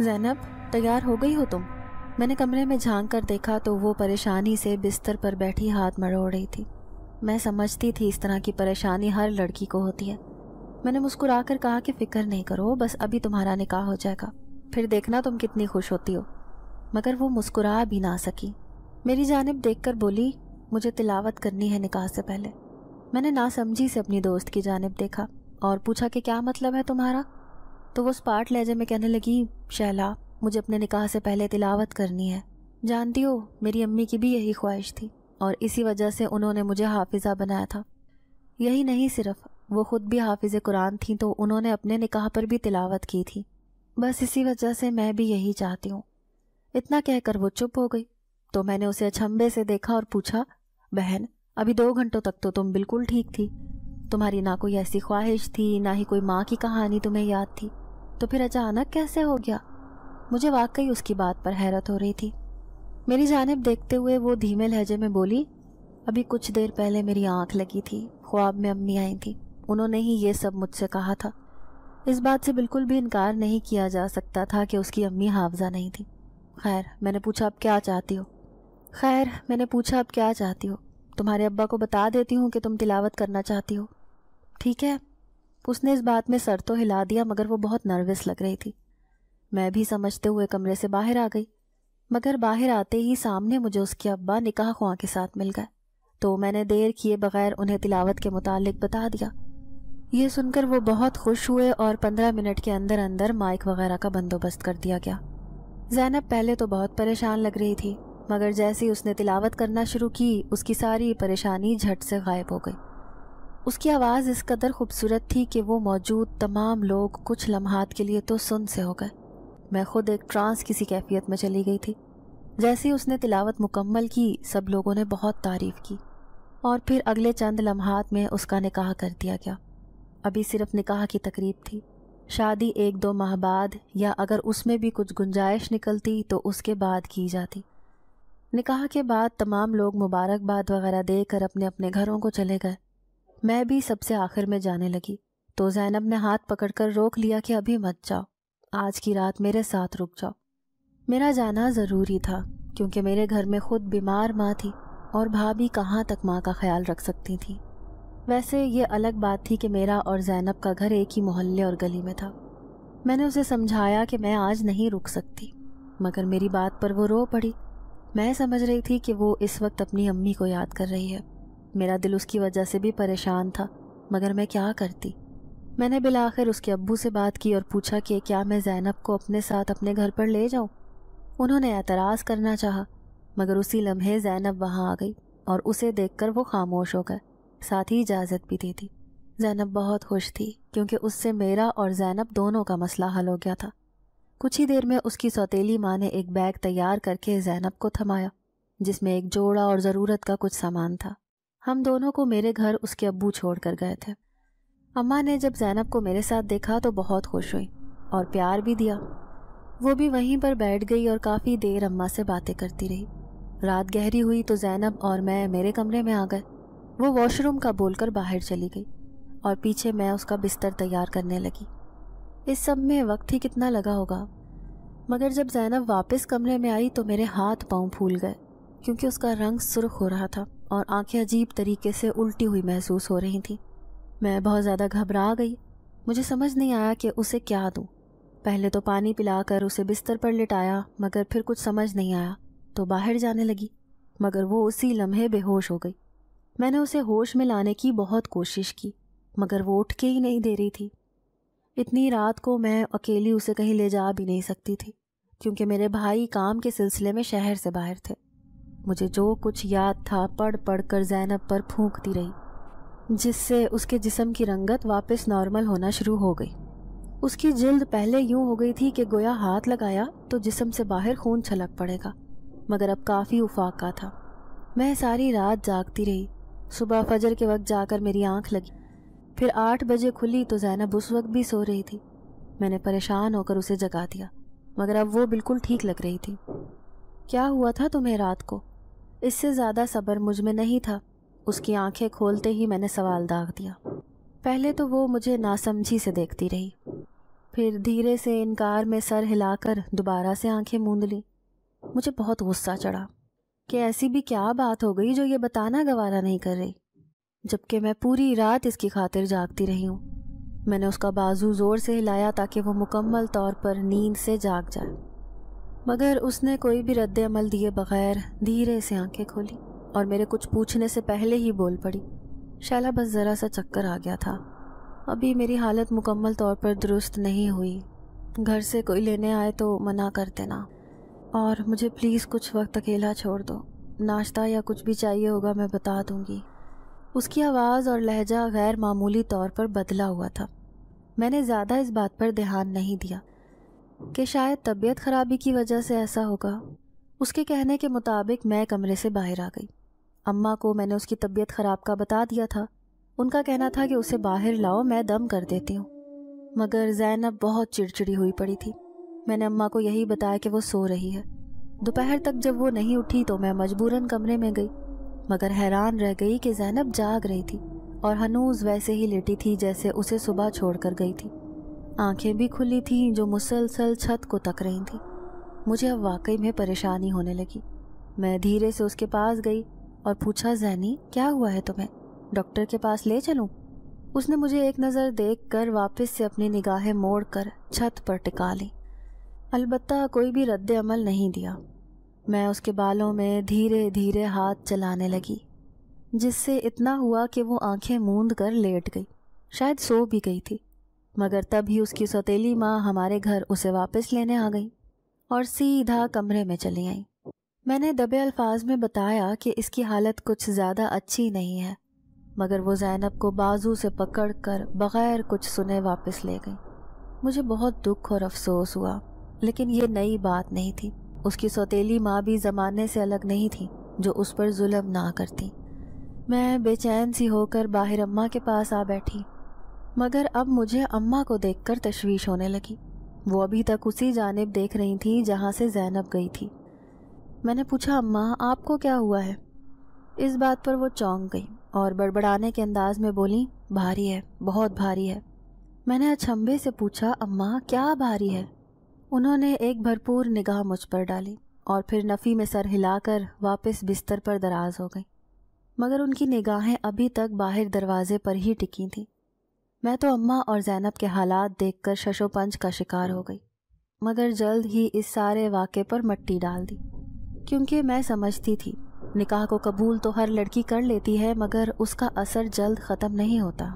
जैनब तैयार हो गई हो तुम मैंने कमरे में झांक कर देखा तो वो परेशानी से बिस्तर पर बैठी हाथ मरोड़ रही थी मैं समझती थी इस तरह की परेशानी हर लड़की को होती है मैंने मुस्कुरा कर कहा कि फ़िक्र नहीं करो बस अभी तुम्हारा निकाह हो जाएगा फिर देखना तुम कितनी खुश होती हो मगर वो मुस्कुरा भी ना सकी मेरी जानब देख कर बोली मुझे तिलावत करनी है निकाह से पहले मैंने नासमझी से अपनी दोस्त की जानब देखा और पूछा कि क्या मतलब है तुम्हारा तो वो स्पार्ट लहजे में कहने लगी शैला मुझे अपने निकाह से पहले तिलावत करनी है जानती हो मेरी अम्मी की भी यही ख्वाहिश थी और इसी वजह से उन्होंने मुझे हाफिज़ा बनाया था यही नहीं सिर्फ वो ख़ुद भी हाफिज़ कुरान थी तो उन्होंने अपने निकाह पर भी तिलावत की थी बस इसी वजह से मैं भी यही चाहती हूँ इतना कहकर वो चुप हो गई तो मैंने उसे अचंभे से देखा और पूछा बहन अभी दो घंटों तक तो तुम बिल्कुल ठीक थी तुम्हारी ना कोई ऐसी ख्वाहिश थी ना ही कोई माँ की कहानी तुम्हें याद थी तो फिर अचानक कैसे हो गया मुझे वाकई उसकी बात पर हैरत हो रही थी मेरी जानब देखते हुए वो धीमे लहजे में बोली अभी कुछ देर पहले मेरी आंख लगी थी ख्वाब में अम्मी आई थी उन्होंने ही ये सब मुझसे कहा था इस बात से बिल्कुल भी इनकार नहीं किया जा सकता था कि उसकी अम्मी हाफजा नहीं थी खैर मैंने पूछा आप क्या चाहती हो खैर मैंने पूछा आप क्या चाहती हो तुम्हारे अब्बा को बता देती हूँ कि तुम तिलावत करना चाहती हो ठीक है उसने इस बात में सर तो हिला दिया मगर वो बहुत नर्वस लग रही थी मैं भी समझते हुए कमरे से बाहर आ गई मगर बाहर आते ही सामने मुझे उसके अब्बा निकाह खुआ के साथ मिल गए तो मैंने देर किए बगैर उन्हें तिलावत के मुतालिक बता दिया ये सुनकर वो बहुत खुश हुए और पंद्रह मिनट के अंदर अंदर माइक वगैरह का बंदोबस्त कर दिया गया जैनब पहले तो बहुत परेशान लग रही थी मगर जैसे ही उसने तिलावत करना शुरू की उसकी सारी परेशानी झट से गायब हो गई उसकी आवाज़ इस कदर खूबसूरत थी कि वो मौजूद तमाम लोग कुछ लम्हात के लिए तो सुन से हो गए मैं खुद एक ट्रांस किसी कैफियत में चली गई थी जैसे ही उसने तिलावत मुकम्मल की सब लोगों ने बहुत तारीफ़ की और फिर अगले चंद लम्हात में उसका निकाह कर दिया गया अभी सिर्फ निकाह की तकरीब थी शादी एक दो माह बाद या अगर उसमें भी कुछ गुंजाइश निकलती तो उसके बाद की जाती निकाह के बाद तमाम लोग मुबारकबाद वगैरह देकर अपने अपने घरों को चले गए मैं भी सबसे आखिर में जाने लगी तो जैनब ने हाथ पकड़कर रोक लिया कि अभी मत जाओ आज की रात मेरे साथ रुक जाओ मेरा जाना ज़रूरी था क्योंकि मेरे घर में खुद बीमार माँ थी और भाभी कहाँ तक माँ का ख्याल रख सकती थी वैसे ये अलग बात थी कि मेरा और जैनब का घर एक ही मोहल्ले और गली में था मैंने उसे समझाया कि मैं आज नहीं रुक सकती मगर मेरी बात पर वो रो पड़ी मैं समझ रही थी कि वो इस वक्त अपनी अम्मी को याद कर रही है मेरा दिल उसकी वजह से भी परेशान था मगर मैं क्या करती मैंने बिल आखिर उसके अब्बू से बात की और पूछा कि क्या मैं जैनब को अपने साथ अपने घर पर ले जाऊं? उन्होंने एतराज़ करना चाहा मगर उसी लम्हे जैनब वहाँ आ गई और उसे देखकर वो खामोश हो गए साथ ही इजाज़त भी दे दी जैनब बहुत खुश थी क्योंकि उससे मेरा और जैनब दोनों का मसला हल हो गया था कुछ ही देर में उसकी सौतीली माँ ने एक बैग तैयार करके जैनब को थमाया जिसमें एक जोड़ा और ज़रूरत का कुछ सामान था हम दोनों को मेरे घर उसके अब्बू छोड़ कर गए थे अम्मा ने जब जैनब को मेरे साथ देखा तो बहुत खुश हुई और प्यार भी दिया वो भी वहीं पर बैठ गई और काफ़ी देर अम्मा से बातें करती रही रात गहरी हुई तो जैनब और मैं मेरे कमरे में आ गए वो वॉशरूम का बोलकर बाहर चली गई और पीछे मैं उसका बिस्तर तैयार करने लगी इस सब में वक्त ही कितना लगा होगा मगर जब जैनब वापस कमरे में आई तो मेरे हाथ पांव फूल गए क्योंकि उसका रंग सुर्ख हो रहा था और आंखें अजीब तरीके से उल्टी हुई महसूस हो रही थी मैं बहुत ज़्यादा घबरा गई मुझे समझ नहीं आया कि उसे क्या दूँ पहले तो पानी पिलाकर उसे बिस्तर पर लिटाया मगर फिर कुछ समझ नहीं आया तो बाहर जाने लगी मगर वो उसी लम्हे बेहोश हो गई मैंने उसे होश में लाने की बहुत कोशिश की मगर वो उठ के ही नहीं दे रही थी इतनी रात को मैं अकेली उसे कहीं ले जा भी नहीं सकती थी क्योंकि मेरे भाई काम के सिलसिले में शहर से बाहर थे मुझे जो कुछ याद था पढ़ पढ़ कर जैनब पर फूंकती रही जिससे उसके जिसम की रंगत वापस नॉर्मल होना शुरू हो गई उसकी जल्द पहले यूं हो गई थी कि गोया हाथ लगाया तो जिसम से बाहर खून छलक पड़ेगा मगर अब काफ़ी उफाका था मैं सारी रात जागती रही सुबह फजर के वक्त जाकर मेरी आंख लगी फिर आठ बजे खुली तो जैनब उस वक्त भी सो रही थी मैंने परेशान होकर उसे जगा दिया मगर अब वो बिल्कुल ठीक लग रही थी क्या हुआ था तुम्हें रात को इससे ज़्यादा सब्र मुझ में नहीं था उसकी आंखें खोलते ही मैंने सवाल दाग दिया पहले तो वो मुझे नासमझी से देखती रही फिर धीरे से इनकार में सर हिलाकर दोबारा से आंखें मूंद ली मुझे बहुत गुस्सा चढ़ा कि ऐसी भी क्या बात हो गई जो ये बताना गवारा नहीं कर रही जबकि मैं पूरी रात इसकी खातिर जागती रही हूँ मैंने उसका बाजू ज़ोर से हिलाया ताकि वो मुकम्मल तौर पर नींद से जाग जाए मगर उसने कोई भी रद्द अमल दिए बगैर धीरे से आंखें खोली और मेरे कुछ पूछने से पहले ही बोल पड़ी शैला बस ज़रा सा चक्कर आ गया था अभी मेरी हालत मुकम्मल तौर पर दुरुस्त नहीं हुई घर से कोई लेने आए तो मना कर देना और मुझे प्लीज़ कुछ वक्त अकेला छोड़ दो नाश्ता या कुछ भी चाहिए होगा मैं बता दूंगी उसकी आवाज़ और लहजा गैर मामूली तौर पर बदला हुआ था मैंने ज़्यादा इस बात पर ध्यान नहीं दिया कि शायद तबीयत खराबी की वजह से ऐसा होगा उसके कहने के मुताबिक मैं कमरे से बाहर आ गई अम्मा को मैंने उसकी तबीयत ख़राब का बता दिया था उनका कहना था कि उसे बाहर लाओ मैं दम कर देती हूँ मगर जैनब बहुत चिड़चिड़ी हुई पड़ी थी मैंने अम्मा को यही बताया कि वो सो रही है दोपहर तक जब वो नहीं उठी तो मैं मजबूरन कमरे में गई मगर हैरान रह गई कि जैनब जाग रही थी और हनूज वैसे ही लेटी थी जैसे उसे सुबह छोड़कर गई थी आंखें भी खुली थीं जो मुसलसल छत को तक रही थीं मुझे अब वाकई में परेशानी होने लगी मैं धीरे से उसके पास गई और पूछा जैनी क्या हुआ है तुम्हें डॉक्टर के पास ले चलूँ उसने मुझे एक नज़र देख कर वापस से अपनी निगाहें मोड़ कर छत पर टिका ली अलबत्ता कोई भी रद्द अमल नहीं दिया मैं उसके बालों में धीरे धीरे हाथ चलाने लगी जिससे इतना हुआ कि वो आंखें मूंद कर लेट गई शायद सो भी गई थी मगर तब ही उसकी सौतीली माँ हमारे घर उसे वापस लेने आ गई और सीधा कमरे में चली आई मैंने दबे अल्फाज में बताया कि इसकी हालत कुछ ज़्यादा अच्छी नहीं है मगर वो जैनब को बाजू से पकड़ कर बग़ैर कुछ सुने वापस ले गई मुझे बहुत दुख और अफसोस हुआ लेकिन ये नई बात नहीं थी उसकी सौतीली माँ भी ज़माने से अलग नहीं थी जो उस पर जुल्म ना करती मैं बेचैन सी होकर बाहिर अम्मा के पास आ बैठी मगर अब मुझे अम्मा को देखकर तशवीश होने लगी वो अभी तक उसी जानब देख रही थी जहाँ से जैनब गई थी मैंने पूछा अम्मा आपको क्या हुआ है इस बात पर वो चौंक गई और बड़बड़ाने के अंदाज में बोली भारी है बहुत भारी है मैंने अचंभे से पूछा अम्मा क्या भारी है उन्होंने एक भरपूर निगाह मुझ पर डाली और फिर नफ़ी में सर हिलाकर वापस बिस्तर पर दराज हो गई मगर उनकी निगाहें अभी तक बाहर दरवाजे पर ही टिकी थीं मैं तो अम्मा और जैनब के हालात देखकर शशोपंच का शिकार हो गई मगर जल्द ही इस सारे वाक़े पर मट्टी डाल दी क्योंकि मैं समझती थी निकाह को कबूल तो हर लड़की कर लेती है मगर उसका असर जल्द ख़त्म नहीं होता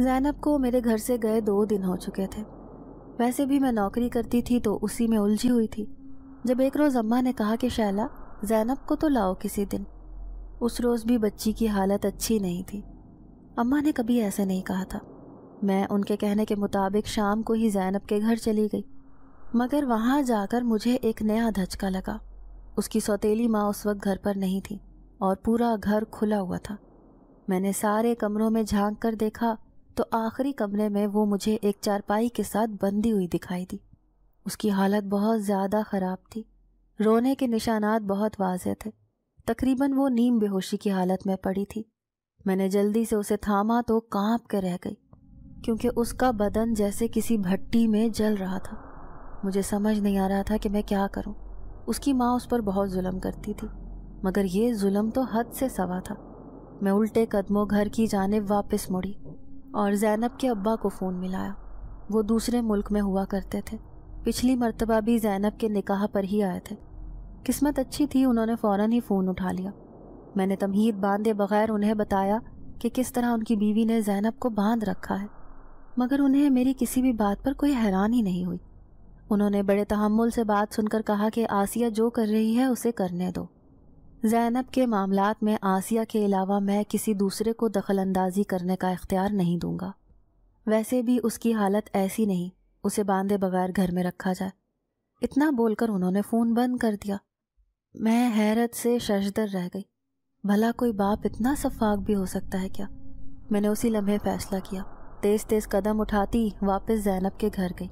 जैनब को मेरे घर से गए दो दिन हो चुके थे वैसे भी मैं नौकरी करती थी तो उसी में उलझी हुई थी जब एक रोज़ अम्मा ने कहा कि शैला जैनब को तो लाओ किसी दिन उस रोज़ भी बच्ची की हालत अच्छी नहीं थी अम्मा ने कभी ऐसा नहीं कहा था मैं उनके कहने के मुताबिक शाम को ही जैनब के घर चली गई मगर वहाँ जाकर मुझे एक नया धचका लगा उसकी सौतेली माँ उस वक्त घर पर नहीं थी और पूरा घर खुला हुआ था मैंने सारे कमरों में झांक कर देखा तो आखिरी कमरे में वो मुझे एक चारपाई के साथ बंधी हुई दिखाई दी उसकी हालत बहुत ज़्यादा ख़राब थी रोने के निशानात बहुत वाज थे तकरीबन वो नीम बेहोशी की हालत में पड़ी थी मैंने जल्दी से उसे थामा तो कांप के रह गई क्योंकि उसका बदन जैसे किसी भट्टी में जल रहा था मुझे समझ नहीं आ रहा था कि मैं क्या करूं। उसकी माँ उस पर बहुत जुल्म करती थी मगर ये जुल्म तो हद से सवा था मैं उल्टे कदमों घर की जानब वापस मुड़ी और जैनब के अब्बा को फ़ोन मिलाया वो दूसरे मुल्क में हुआ करते थे पिछली मरतबा भी जैनब के निकाह पर ही आए थे किस्मत अच्छी थी उन्होंने फ़ौर ही फ़ोन उठा लिया मैंने तमहीद बांधे बगैर उन्हें बताया कि किस तरह उनकी बीवी ने जैनब को बांध रखा है मगर उन्हें मेरी किसी भी बात पर कोई हैरान ही नहीं हुई उन्होंने बड़े तहमुल से बात सुनकर कहा कि आसिया जो कर रही है उसे करने दो जैनब के मामलात में आसिया के अलावा मैं किसी दूसरे को दखल अंदाजी करने का इख्तियार नहीं दूंगा वैसे भी उसकी हालत ऐसी नहीं उसे बांधे बगैर घर में रखा जाए इतना बोलकर उन्होंने फ़ोन बंद कर दिया मैं हैरत से शशदर रह गई भला कोई बाप इतना सफाक भी हो सकता है क्या मैंने उसी लम्हे फैसला किया तेज तेज कदम उठाती वापस जैनब के घर गई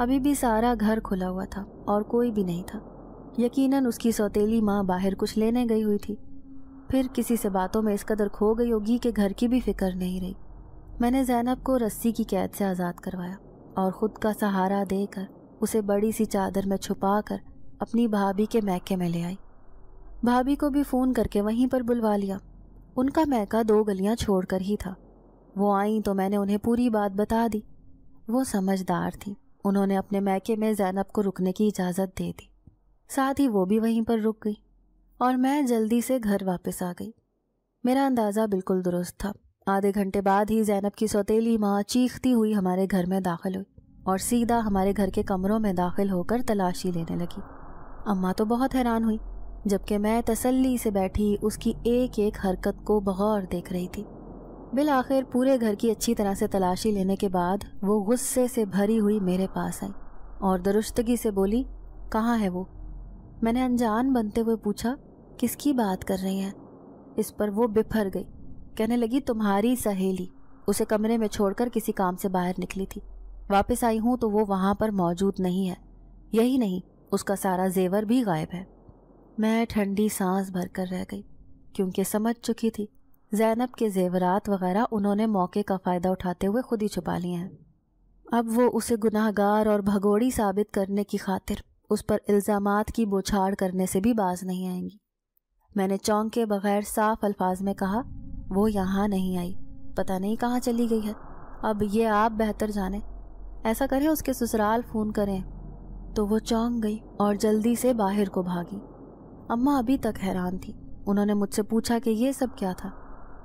अभी भी सारा घर खुला हुआ था और कोई भी नहीं था यकीनन उसकी सौतेली माँ बाहर कुछ लेने गई हुई थी फिर किसी से बातों में इस कदर खो गई होगी कि घर की भी फिक्र नहीं रही मैंने जैनब को रस्सी की कैद से आज़ाद करवाया और ख़ुद का सहारा देकर उसे बड़ी सी चादर में छुपा कर अपनी भाभी के मैके में ले आई भाभी को भी फ़ोन करके वहीं पर बुलवा लिया उनका मैका दो गलियां छोड़कर ही था वो आईं तो मैंने उन्हें पूरी बात बता दी वो समझदार थी उन्होंने अपने मैके में जैनब को रुकने की इजाज़त दे दी साथ ही वो भी वहीं पर रुक गई और मैं जल्दी से घर वापस आ गई मेरा अंदाज़ा बिल्कुल दुरुस्त था आधे घंटे बाद ही जैनब की सौतीली माँ चीखती हुई हमारे घर में दाखिल हुई और सीधा हमारे घर के कमरों में दाखिल होकर तलाशी लेने लगी अम्मा तो बहुत हैरान हुई जबकि मैं तसल्ली से बैठी उसकी एक एक हरकत को बगौर देख रही थी बिल आखिर पूरे घर की अच्छी तरह से तलाशी लेने के बाद वो गुस्से से भरी हुई मेरे पास आई और दुरुस्तगी से बोली कहाँ है वो मैंने अनजान बनते हुए पूछा किसकी बात कर रही हैं इस पर वो बिफर गई कहने लगी तुम्हारी सहेली उसे कमरे में छोड़कर किसी काम से बाहर निकली थी वापस आई हूँ तो वो वहाँ पर मौजूद नहीं है यही नहीं उसका सारा जेवर भी गायब है मैं ठंडी सांस भर कर रह गई क्योंकि समझ चुकी थी जैनब के जेवरात वगैरह उन्होंने मौके का फ़ायदा उठाते हुए खुद ही छुपा लिए हैं अब वो उसे गुनाहगार और भगोड़ी साबित करने की खातिर उस पर इल्ज़ाम की बोछाड़ करने से भी बाज नहीं आएंगी मैंने चौंक के बगैर साफ अल्फाज में कहा वो यहाँ नहीं आई पता नहीं कहाँ चली गई है अब ये आप बेहतर जाने ऐसा करें उसके ससुराल फ़ोन करें तो वो चौंक गई और जल्दी से बाहर को भागी अम्मा अभी तक हैरान थी उन्होंने मुझसे पूछा कि ये सब क्या था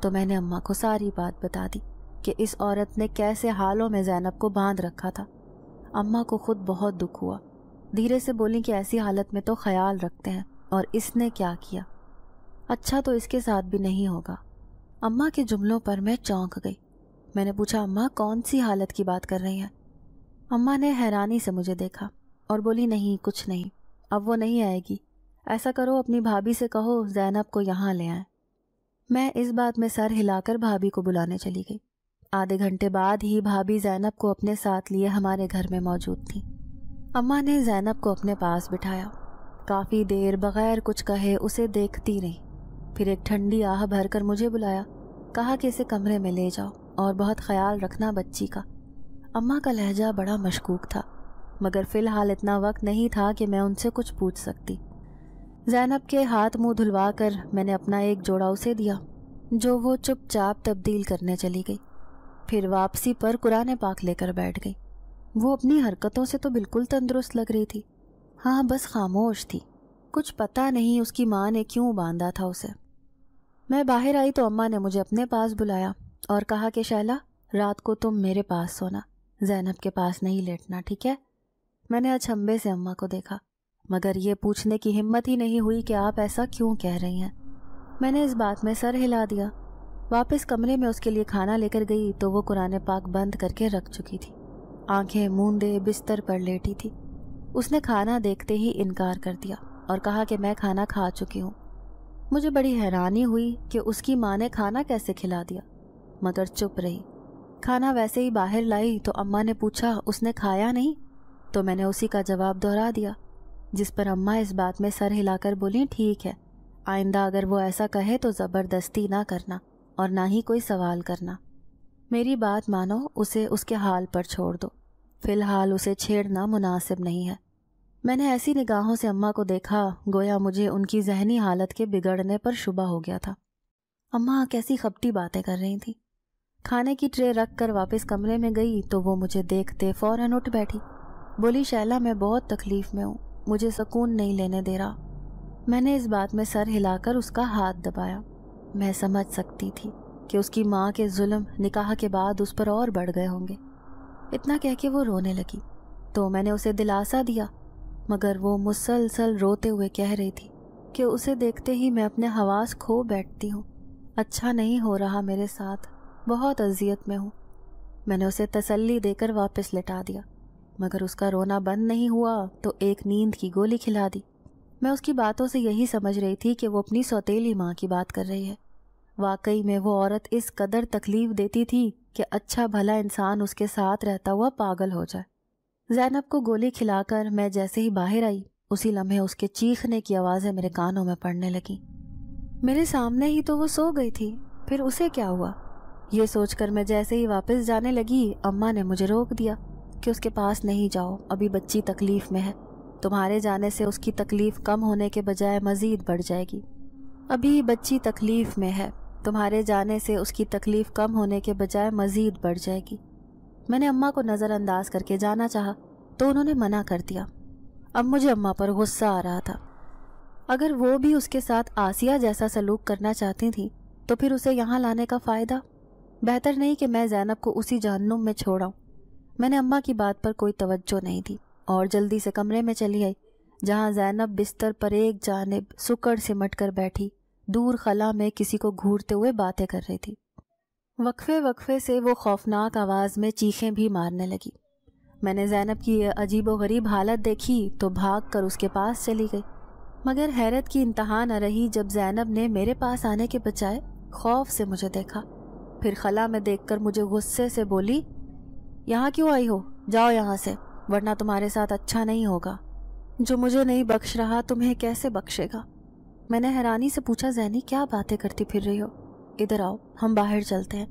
तो मैंने अम्मा को सारी बात बता दी कि इस औरत ने कैसे हालों में जैनब को बांध रखा था अम्मा को खुद बहुत दुख हुआ धीरे से बोली कि ऐसी हालत में तो ख्याल रखते हैं और इसने क्या किया अच्छा तो इसके साथ भी नहीं होगा अम्मा के जुमलों पर मैं चौंक गई मैंने पूछा अम्मा कौन सी हालत की बात कर रही हैं अम्मा ने हैरानी से मुझे देखा और बोली नहीं कुछ नहीं अब वो नहीं आएगी ऐसा करो अपनी भाभी से कहो जैनब को यहाँ ले आए मैं इस बात में सर हिलाकर भाभी को बुलाने चली गई आधे घंटे बाद ही भाभी जैनब को अपने साथ लिए हमारे घर में मौजूद थी अम्मा ने जैनब को अपने पास बिठाया काफ़ी देर बगैर कुछ कहे उसे देखती रही फिर एक ठंडी आह भरकर मुझे बुलाया कहा कि इसे कमरे में ले जाओ और बहुत ख्याल रखना बच्ची का अम्मा का लहजा बड़ा मशकूक था मगर फ़िलहाल इतना वक्त नहीं था कि मैं उनसे कुछ पूछ सकती जैनब के हाथ मुंह कर मैंने अपना एक जोड़ा उसे दिया जो वो चुपचाप तब्दील करने चली गई फिर वापसी पर कुरान पाक लेकर बैठ गई वो अपनी हरकतों से तो बिल्कुल तंदुरुस्त लग रही थी हाँ बस खामोश थी कुछ पता नहीं उसकी माँ ने क्यों बांधा था उसे मैं बाहर आई तो अम्मा ने मुझे अपने पास बुलाया और कहा कि शैला रात को तुम मेरे पास सोना जैनब के पास नहीं लेटना ठीक है मैंने अचंभे से अम्मा को देखा मगर ये पूछने की हिम्मत ही नहीं हुई कि आप ऐसा क्यों कह रही हैं मैंने इस बात में सर हिला दिया वापस कमरे में उसके लिए खाना लेकर गई तो वो कुरान पाक बंद करके रख चुकी थी आंखें मूंदे बिस्तर पर लेटी थी उसने खाना देखते ही इनकार कर दिया और कहा कि मैं खाना खा चुकी हूँ मुझे बड़ी हैरानी हुई कि उसकी माँ ने खाना कैसे खिला दिया मगर चुप रही खाना वैसे ही बाहर लाई तो अम्मा ने पूछा उसने खाया नहीं तो मैंने उसी का जवाब दोहरा दिया जिस पर अम्मा इस बात में सर हिलाकर बोली ठीक है आइंदा अगर वो ऐसा कहे तो ज़बरदस्ती ना करना और ना ही कोई सवाल करना मेरी बात मानो उसे उसके हाल पर छोड़ दो फ़िलहाल उसे छेड़ना मुनासिब नहीं है मैंने ऐसी निगाहों से अम्मा को देखा गोया मुझे उनकी जहनी हालत के बिगड़ने पर शुबा हो गया था अम्मा कैसी खपटी बातें कर रही थी खाने की ट्रे रख कर वापस कमरे में गई तो वो मुझे देखते फ़ौरन उठ बैठी बोली शैला मैं बहुत तकलीफ़ में हूँ मुझे सुकून नहीं लेने दे रहा मैंने इस बात में सर हिलाकर उसका हाथ दबाया मैं समझ सकती थी कि उसकी माँ के जुल्म निकाह के बाद उस पर और बढ़ गए होंगे इतना कह के वो रोने लगी तो मैंने उसे दिलासा दिया मगर वो मुसलसल रोते हुए कह रही थी कि उसे देखते ही मैं अपने हवास खो बैठती हूँ अच्छा नहीं हो रहा मेरे साथ बहुत अजियत में हूँ मैंने उसे तसल्ली देकर वापस लिटा दिया मगर उसका रोना बंद नहीं हुआ तो एक नींद की गोली खिला दी मैं उसकी बातों से यही समझ रही थी कि वो अपनी सौतेली माँ की बात कर रही है वाकई में वो औरत इस कदर तकलीफ देती थी कि अच्छा भला इंसान उसके साथ रहता हुआ पागल हो जाए जैनब को गोली खिलाकर मैं जैसे ही बाहर आई उसी लम्हे उसके चीखने की आवाज़ें मेरे कानों में पड़ने लगी मेरे सामने ही तो वो सो गई थी फिर उसे क्या हुआ ये सोचकर मैं जैसे ही वापस जाने लगी अम्मा ने मुझे रोक दिया कि उसके पास नहीं जाओ अभी बच्ची तकलीफ़ में है तुम्हारे जाने से उसकी तकलीफ़ कम होने के बजाय मज़ीद बढ़ जाएगी अभी बच्ची तकलीफ़ में है तुम्हारे जाने से उसकी तकलीफ़ कम होने के बजाय मज़ीद बढ़ जाएगी मैंने अम्मा को नज़रअंदाज करके जाना चाहा तो उन्होंने मना कर दिया अब मुझे अम्मा पर गुस्सा आ रहा था अगर वो भी उसके साथ आसिया जैसा सलूक करना चाहती थी तो फिर उसे यहाँ लाने का फ़ायदा बेहतर नहीं कि मैं जैनब को उसी जहनुम में छोड़ाऊँ मैंने अम्मा की बात पर कोई तवज्जो नहीं दी और जल्दी से कमरे में चली आई जहाँ जैनब बिस्तर पर एक जानब सुकड़ सिमट कर बैठी दूर खला में किसी को घूरते हुए बातें कर रही थी वक्फे वक्फे से वो खौफनाक आवाज़ में चीखें भी मारने लगी मैंने जैनब की अजीब व गरीब हालत देखी तो भाग कर उसके पास चली गई मगर हैरत की इंतहा न रही जब जैनब ने मेरे पास आने के बजाय खौफ से मुझे देखा फिर खला में देखकर मुझे गुस्से से बोली यहाँ क्यों आई हो जाओ यहाँ से वरना तुम्हारे साथ अच्छा नहीं होगा जो मुझे नहीं बख्श रहा तुम्हें कैसे बख्शेगा मैंने हैरानी से पूछा जैनी क्या बातें करती फिर रही हो इधर आओ हम बाहर चलते हैं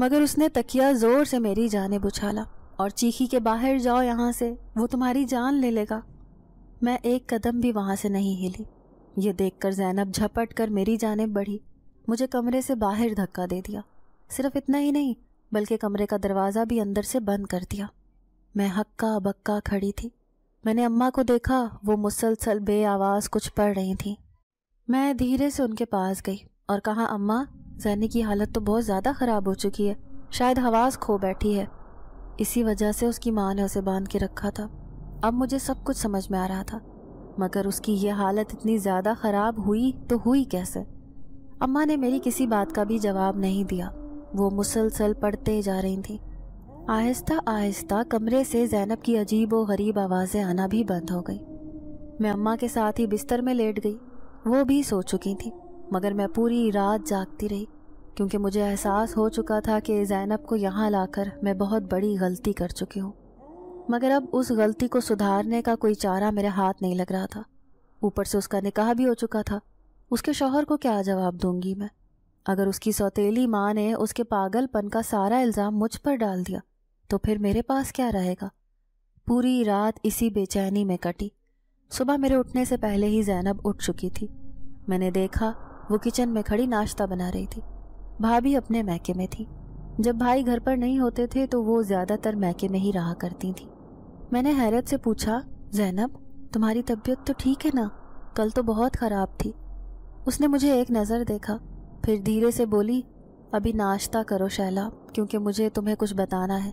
मगर उसने तकिया जोर से मेरी जाने बुछाला और चीखी के बाहर जाओ यहाँ से वो तुम्हारी जान ले लेगा मैं एक कदम भी वहाँ से नहीं हिली ये देखकर जैनब झपट कर मेरी जानेब बढ़ी मुझे कमरे से बाहर धक्का दे दिया सिर्फ इतना ही नहीं बल्कि कमरे का दरवाज़ा भी अंदर से बंद कर दिया मैं हक्का बक्का खड़ी थी मैंने अम्मा को देखा वो मुसलसल बे आवाज़ कुछ पढ़ रही थी मैं धीरे से उनके पास गई और कहा अम्मा जैनी की हालत तो बहुत ज़्यादा ख़राब हो चुकी है शायद हवास खो बैठी है इसी वजह से उसकी माँ ने उसे बांध के रखा था अब मुझे सब कुछ समझ में आ रहा था मगर उसकी यह हालत इतनी ज़्यादा ख़राब हुई तो हुई कैसे अम्मा ने मेरी किसी बात का भी जवाब नहीं दिया वो मुसलसल पढ़ते जा रही थी आहिस्ता आहिस्ता कमरे से जैनब की अजीब व गरीब आवाज़ें आना भी बंद हो गई मैं अम्मा के साथ ही बिस्तर में लेट गई वो भी सो चुकी थी मगर मैं पूरी रात जागती रही क्योंकि मुझे एहसास हो चुका था कि जैनब को यहाँ लाकर मैं बहुत बड़ी गलती कर चुकी हूँ मगर अब उस गलती को सुधारने का कोई चारा मेरे हाथ नहीं लग रहा था ऊपर से उसका निकाह भी हो चुका था उसके शौहर को क्या जवाब दूंगी मैं अगर उसकी सौतेली माँ ने उसके पागलपन का सारा इल्ज़ाम मुझ पर डाल दिया तो फिर मेरे पास क्या रहेगा पूरी रात इसी बेचैनी में कटी सुबह मेरे उठने से पहले ही जैनब उठ चुकी थी मैंने देखा वो किचन में खड़ी नाश्ता बना रही थी भाभी अपने मैके में थी जब भाई घर पर नहीं होते थे तो वो ज़्यादातर मैके में ही रहा करती थी मैंने हैरत से पूछा जैनब तुम्हारी तबीयत तो ठीक है ना कल तो बहुत ख़राब थी उसने मुझे एक नज़र देखा फिर धीरे से बोली अभी नाश्ता करो शैला क्योंकि मुझे तुम्हें कुछ बताना है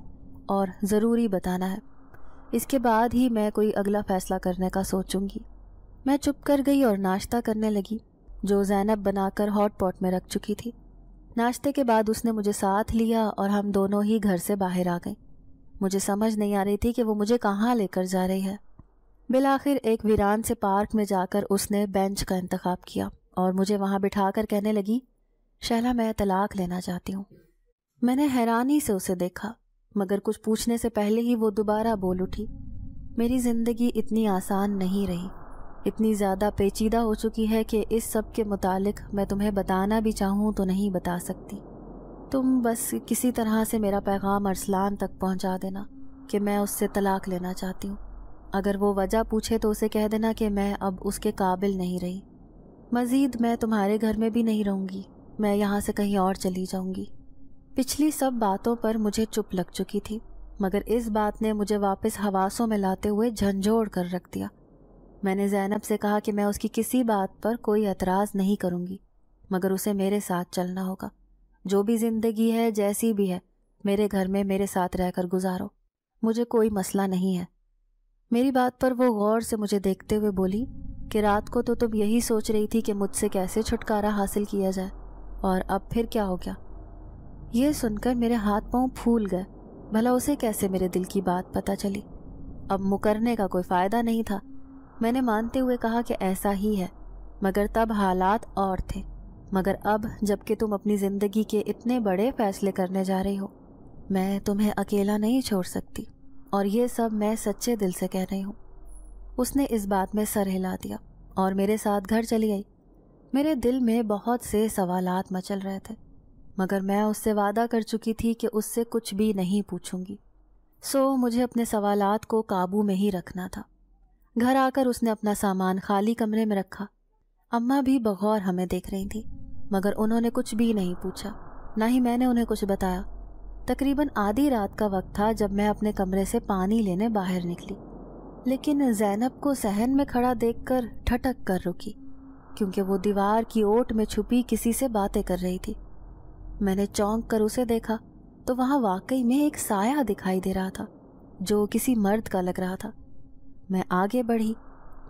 और ज़रूरी बताना है इसके बाद ही मैं कोई अगला फ़ैसला करने का सोचूंगी मैं चुप कर गई और नाश्ता करने लगी जो जैनब बनाकर हॉट पॉट में रख चुकी थी नाश्ते के बाद उसने मुझे साथ लिया और हम दोनों ही घर से बाहर आ गए मुझे समझ नहीं आ रही थी कि वो मुझे कहाँ लेकर जा रही है बिल एक वीरान से पार्क में जाकर उसने बेंच का इंतखब किया और मुझे वहाँ बिठा कर कहने लगी शैला मैं तलाक लेना चाहती हूँ मैंने हैरानी से उसे देखा मगर कुछ पूछने से पहले ही वो दोबारा बोल उठी मेरी ज़िंदगी इतनी आसान नहीं रही इतनी ज़्यादा पेचीदा हो चुकी है कि इस सब के मुतालिक मैं तुम्हें बताना भी चाहूँ तो नहीं बता सकती तुम बस किसी तरह से मेरा पैगाम अरसलान तक पहुँचा देना कि मैं उससे तलाक लेना चाहती हूँ अगर वो वजह पूछे तो उसे कह देना कि मैं अब उसके काबिल नहीं रही मज़ीद मैं तुम्हारे घर में भी नहीं रहूँगी मैं यहाँ से कहीं और चली जाऊंगी पिछली सब बातों पर मुझे चुप लग चुकी थी मगर इस बात ने मुझे वापस हवासों में लाते हुए झंझोड़ कर रख दिया मैंने जैनब से कहा कि मैं उसकी किसी बात पर कोई एतराज़ नहीं करूँगी मगर उसे मेरे साथ चलना होगा जो भी ज़िंदगी है जैसी भी है मेरे घर में मेरे साथ रहकर गुजारो मुझे कोई मसला नहीं है मेरी बात पर वो गौर से मुझे देखते हुए बोली कि रात को तो तुम यही सोच रही थी कि मुझसे कैसे छुटकारा हासिल किया जाए और अब फिर क्या हो गया ये सुनकर मेरे हाथ पाँव फूल गए भला उसे कैसे मेरे दिल की बात पता चली अब मुकरने का कोई फ़ायदा नहीं था मैंने मानते हुए कहा कि ऐसा ही है मगर तब हालात और थे मगर अब जबकि तुम अपनी ज़िंदगी के इतने बड़े फैसले करने जा रही हो मैं तुम्हें अकेला नहीं छोड़ सकती और ये सब मैं सच्चे दिल से कह रही हूँ उसने इस बात में सर हिला दिया और मेरे साथ घर चली आई मेरे दिल में बहुत से सवालात मचल रहे थे मगर मैं उससे वादा कर चुकी थी कि उससे कुछ भी नहीं पूछूंगी सो मुझे अपने सवालात को काबू में ही रखना था घर आकर उसने अपना सामान खाली कमरे में रखा अम्मा भी बगौर हमें देख रही थी मगर उन्होंने कुछ भी नहीं पूछा ना ही मैंने उन्हें कुछ बताया तकरीबन आधी रात का वक्त था जब मैं अपने कमरे से पानी लेने बाहर निकली लेकिन जैनब को सहन में खड़ा देखकर ठटक कर रुकी क्योंकि वो दीवार की ओट में छुपी किसी से बातें कर रही थी मैंने चौंक कर उसे देखा तो वहां वाकई में एक साया दिखाई दे रहा था जो किसी मर्द का लग रहा था मैं आगे बढ़ी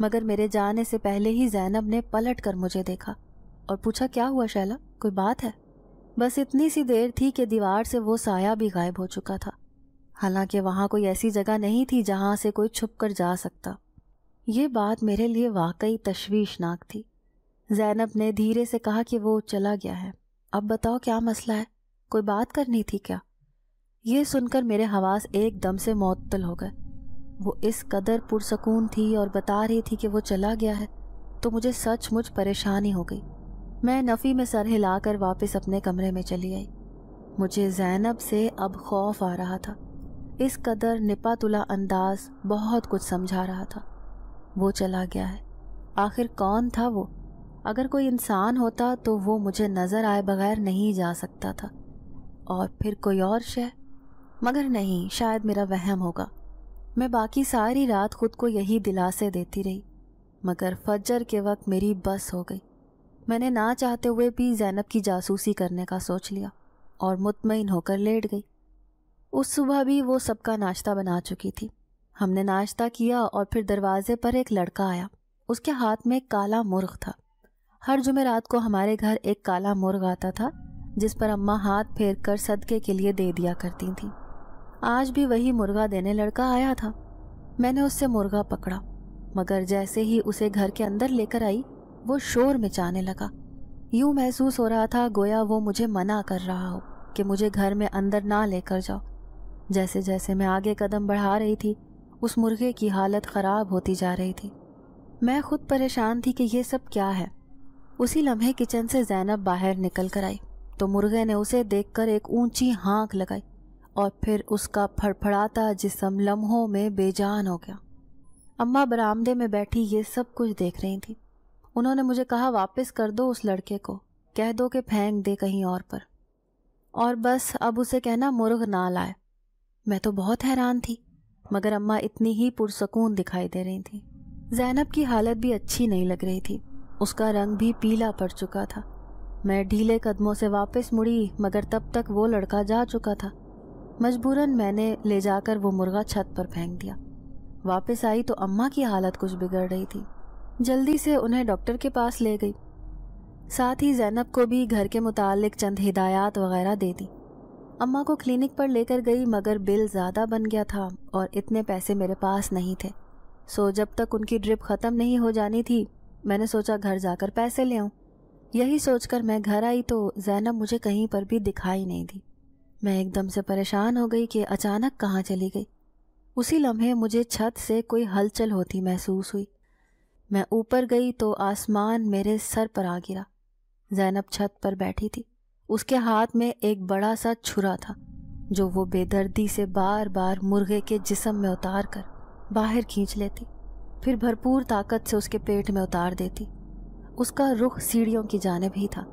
मगर मेरे जाने से पहले ही जैनब ने पलट कर मुझे देखा और पूछा क्या हुआ शैला कोई बात है बस इतनी सी देर थी कि दीवार से वो साया भी गायब हो चुका था हालांकि वहाँ कोई ऐसी जगह नहीं थी जहाँ से कोई छुप कर जा सकता ये बात मेरे लिए वाकई तश्वीशनाक थी जैनब ने धीरे से कहा कि वो चला गया है अब बताओ क्या मसला है कोई बात करनी थी क्या ये सुनकर मेरे हवास एकदम से मअतल हो गए वो इस कदर पुरसकून थी और बता रही थी कि वो चला गया है तो मुझे सचमुच परेशानी हो गई मैं नफ़ी में सर हिलाकर वापस अपने कमरे में चली आई मुझे जैनब से अब खौफ आ रहा था इस कदर निपातुला अंदाज बहुत कुछ समझा रहा था वो चला गया है आखिर कौन था वो अगर कोई इंसान होता तो वो मुझे नज़र आए बगैर नहीं जा सकता था और फिर कोई और शह मगर नहीं शायद मेरा वहम होगा मैं बाकी सारी रात खुद को यही दिलासे देती रही मगर फजर के वक्त मेरी बस हो गई मैंने ना चाहते हुए भी जैनब की जासूसी करने का सोच लिया और मुतमिन होकर लेट गई उस सुबह भी वो सबका नाश्ता बना चुकी थी हमने नाश्ता किया और फिर दरवाजे पर एक लड़का आया उसके हाथ में काला मुर्ख था हर जुमेरात को हमारे घर एक काला मुर्ग आता था जिस पर अम्मा हाथ फेर कर सदके के लिए दे दिया करती थी आज भी वही मुर्गा देने लड़का आया था मैंने उससे मुर्गा पकड़ा मगर जैसे ही उसे घर के अंदर लेकर आई वो शोर मचाने लगा यूं महसूस हो रहा था गोया वो मुझे मना कर रहा हो कि मुझे घर में अंदर ना लेकर जाओ जैसे जैसे मैं आगे कदम बढ़ा रही थी उस मुर्गे की हालत ख़राब होती जा रही थी मैं खुद परेशान थी कि यह सब क्या है उसी लम्हे किचन से जैनब बाहर निकल कर आई तो मुर्गे ने उसे देखकर एक ऊंची हाँक लगाई और फिर उसका फड़फड़ाता जिसम लम्हों में बेजान हो गया अम्मा बरामदे में बैठी ये सब कुछ देख रही थी उन्होंने मुझे कहा वापस कर दो उस लड़के को कह दो कि फेंक दे कहीं और पर और बस अब उसे कहना मुर्ग ना लाए मैं तो बहुत हैरान थी मगर अम्मा इतनी ही पुरसकून दिखाई दे रही थी जैनब की हालत भी अच्छी नहीं लग रही थी उसका रंग भी पीला पड़ चुका था मैं ढीले कदमों से वापस मुड़ी मगर तब तक वो लड़का जा चुका था मजबूरन मैंने ले जाकर वो मुर्गा छत पर फेंक दिया वापस आई तो अम्मा की हालत कुछ बिगड़ रही थी जल्दी से उन्हें डॉक्टर के पास ले गई साथ ही जैनब को भी घर के मुतालिक चंद हिदायत वगैरह दे दी अम्मा को क्लिनिक पर लेकर गई मगर बिल ज़्यादा बन गया था और इतने पैसे मेरे पास नहीं थे सो जब तक उनकी ड्रिप ख़त्म नहीं हो जानी थी मैंने सोचा घर जाकर पैसे ले आऊँ यही सोचकर मैं घर आई तो जैनब मुझे कहीं पर भी दिखाई नहीं दी मैं एकदम से परेशान हो गई कि अचानक कहाँ चली गई उसी लम्हे मुझे छत से कोई हलचल होती महसूस हुई मैं ऊपर गई तो आसमान मेरे सर पर आ गिरा जैनब छत पर बैठी थी उसके हाथ में एक बड़ा सा छुरा था जो वो बेदर्दी से बार बार मुर्गे के जिसम में उतार कर बाहर खींच लेती फिर भरपूर ताकत से उसके पेट में उतार देती उसका रुख सीढ़ियों की जानब ही था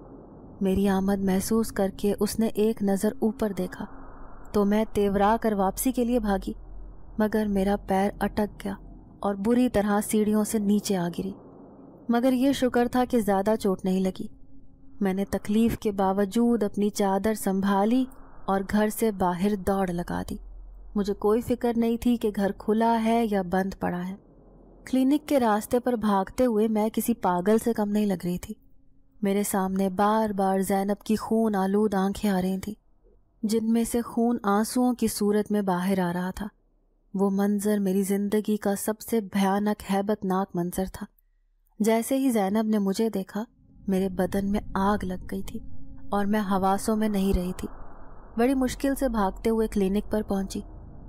मेरी आमद महसूस करके उसने एक नज़र ऊपर देखा तो मैं तेवरा कर वापसी के लिए भागी मगर मेरा पैर अटक गया और बुरी तरह सीढ़ियों से नीचे आ गिरी मगर यह शुक्र था कि ज़्यादा चोट नहीं लगी मैंने तकलीफ़ के बावजूद अपनी चादर संभाली और घर से बाहर दौड़ लगा दी मुझे कोई फिक्र नहीं थी कि घर खुला है या बंद पड़ा है क्लिनिक के रास्ते पर भागते हुए मैं किसी पागल से कम नहीं लग रही थी मेरे सामने बार बार जैनब की खून आलूद आंखें आ रही थी जिनमें से खून आंसुओं की सूरत में बाहर आ रहा था वो मंज़र मेरी ज़िंदगी का सबसे भयानक हैबतनाक मंज़र था जैसे ही जैनब ने मुझे देखा मेरे बदन में आग लग गई थी और मैं हवासों में नहीं रही थी बड़ी मुश्किल से भागते हुए क्लिनिक पर पहुंची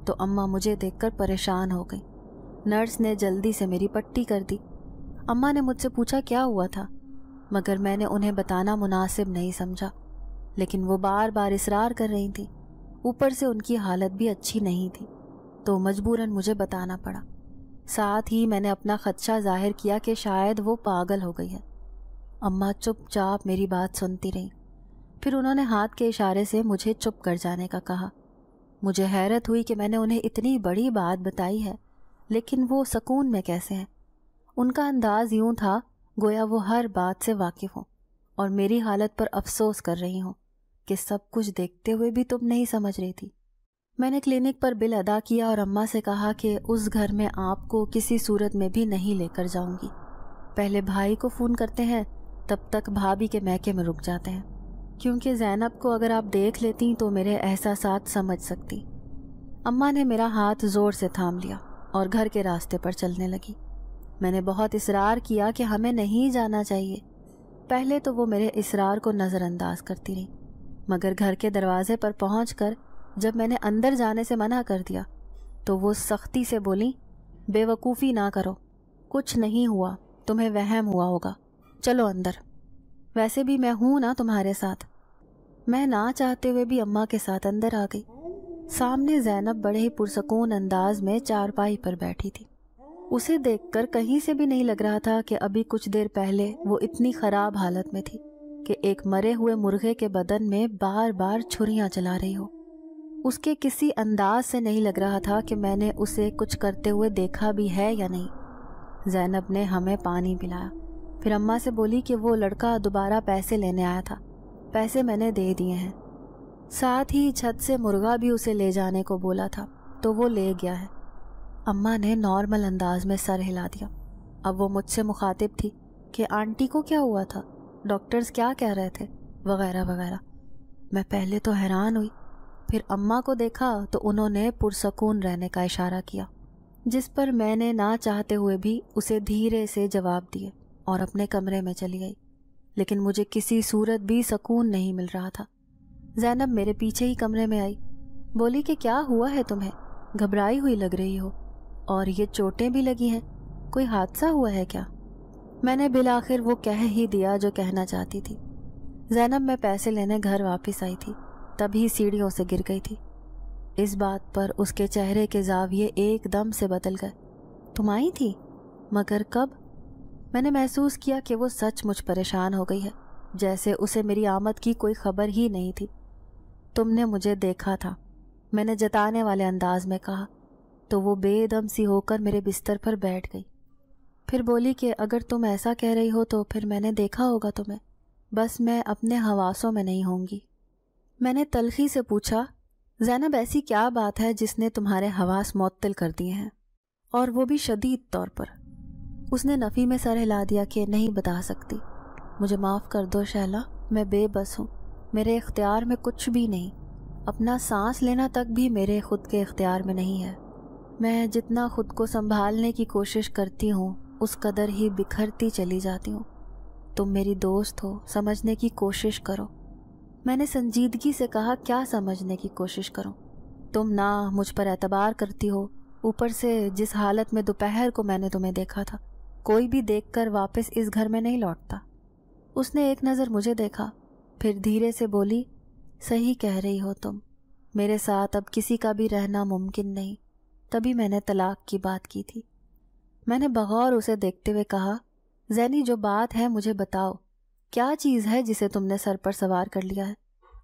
तो अम्मा मुझे देखकर परेशान हो गई नर्स ने जल्दी से मेरी पट्टी कर दी अम्मा ने मुझसे पूछा क्या हुआ था मगर मैंने उन्हें बताना मुनासिब नहीं समझा लेकिन वो बार बार इसरार कर रही थी ऊपर से उनकी हालत भी अच्छी नहीं थी तो मजबूरन मुझे बताना पड़ा साथ ही मैंने अपना खदशा जाहिर किया कि शायद वो पागल हो गई है अम्मा चुपचाप मेरी बात सुनती रहीं फिर उन्होंने हाथ के इशारे से मुझे चुप कर जाने का कहा मुझे हैरत हुई कि मैंने उन्हें इतनी बड़ी बात बताई है लेकिन वो सुकून में कैसे हैं उनका अंदाज यूं था गोया वो हर बात से वाकिफ हो और मेरी हालत पर अफसोस कर रही हूँ कि सब कुछ देखते हुए भी तुम नहीं समझ रही थी मैंने क्लिनिक पर बिल अदा किया और अम्मा से कहा कि उस घर में आपको किसी सूरत में भी नहीं लेकर जाऊंगी पहले भाई को फ़ोन करते हैं तब तक भाभी के मैके में रुक जाते हैं क्योंकि जैनब को अगर आप देख लेती तो मेरे एहसास समझ सकती अम्मा ने मेरा हाथ ज़ोर से थाम लिया और घर के रास्ते पर चलने लगी मैंने बहुत इसरार किया कि हमें नहीं जाना चाहिए पहले तो वो मेरे इसरार को नज़रअंदाज करती रही मगर घर के दरवाजे पर पहुँच जब मैंने अंदर जाने से मना कर दिया तो वो सख्ती से बोली बेवकूफ़ी ना करो कुछ नहीं हुआ तुम्हें वहम हुआ होगा चलो अंदर वैसे भी मैं हूँ ना तुम्हारे साथ मैं ना चाहते हुए भी अम्मा के साथ अंदर आ गई सामने जैनब बड़े ही पुरसकून अंदाज में चारपाई पर बैठी थी उसे देखकर कहीं से भी नहीं लग रहा था कि अभी कुछ देर पहले वो इतनी खराब हालत में थी कि एक मरे हुए मुर्गे के बदन में बार बार छुरियां चला रही हो उसके किसी अंदाज से नहीं लग रहा था कि मैंने उसे कुछ करते हुए देखा भी है या नहीं जैनब ने हमें पानी पिलाया फिर अम्मा से बोली कि वो लड़का दोबारा पैसे लेने आया था पैसे मैंने दे दिए हैं साथ ही छत से मुर्गा भी उसे ले जाने को बोला था तो वो ले गया है अम्मा ने नॉर्मल अंदाज में सर हिला दिया अब वो मुझसे मुखातिब थी कि आंटी को क्या हुआ था डॉक्टर्स क्या कह रहे थे वगैरह वगैरह मैं पहले तो हैरान हुई फिर अम्मा को देखा तो उन्होंने पुरसकून रहने का इशारा किया जिस पर मैंने ना चाहते हुए भी उसे धीरे से जवाब दिए और अपने कमरे में चली गई लेकिन मुझे किसी सूरत भी सकून नहीं मिल रहा था जैनब मेरे पीछे ही कमरे में आई बोली कि क्या हुआ है तुम्हें घबराई हुई लग रही हो और ये चोटें भी लगी हैं कोई हादसा हुआ है क्या मैंने बिल आखिर वो कह ही दिया जो कहना चाहती थी जैनब मैं पैसे लेने घर वापस आई थी तभी सीढ़ियों से गिर गई थी इस बात पर उसके चेहरे के जाविये एकदम से बदल गए तुम आई थी मगर कब मैंने महसूस किया कि वो सच मुझ परेशान हो गई है जैसे उसे मेरी आमद की कोई खबर ही नहीं थी तुमने मुझे देखा था मैंने जताने वाले अंदाज में कहा तो वो बेदम सी होकर मेरे बिस्तर पर बैठ गई फिर बोली कि अगर तुम ऐसा कह रही हो तो फिर मैंने देखा होगा तुम्हें बस मैं अपने हवासों में नहीं होंगी मैंने तलखी से पूछा जैनब ऐसी क्या बात है जिसने तुम्हारे हवास मअतल कर दिए हैं और वो भी शदीद तौर पर उसने नफ़ी में सर हिला दिया कि नहीं बता सकती मुझे माफ़ कर दो शैला मैं बेबस हूँ मेरे इख्तियार में कुछ भी नहीं अपना सांस लेना तक भी मेरे खुद के इख्तियार में नहीं है मैं जितना खुद को संभालने की कोशिश करती हूँ उस कदर ही बिखरती चली जाती हूँ तुम मेरी दोस्त हो समझने की कोशिश करो मैंने संजीदगी से कहा क्या समझने की कोशिश करो तुम ना मुझ पर एतबार करती हो ऊपर से जिस हालत में दोपहर को मैंने तुम्हें देखा था कोई भी देखकर वापस इस घर में नहीं लौटता उसने एक नज़र मुझे देखा फिर धीरे से बोली सही कह रही हो तुम मेरे साथ अब किसी का भी रहना मुमकिन नहीं तभी मैंने तलाक की बात की थी मैंने बगौर उसे देखते हुए कहा जैनी जो बात है मुझे बताओ क्या चीज़ है जिसे तुमने सर पर सवार कर लिया है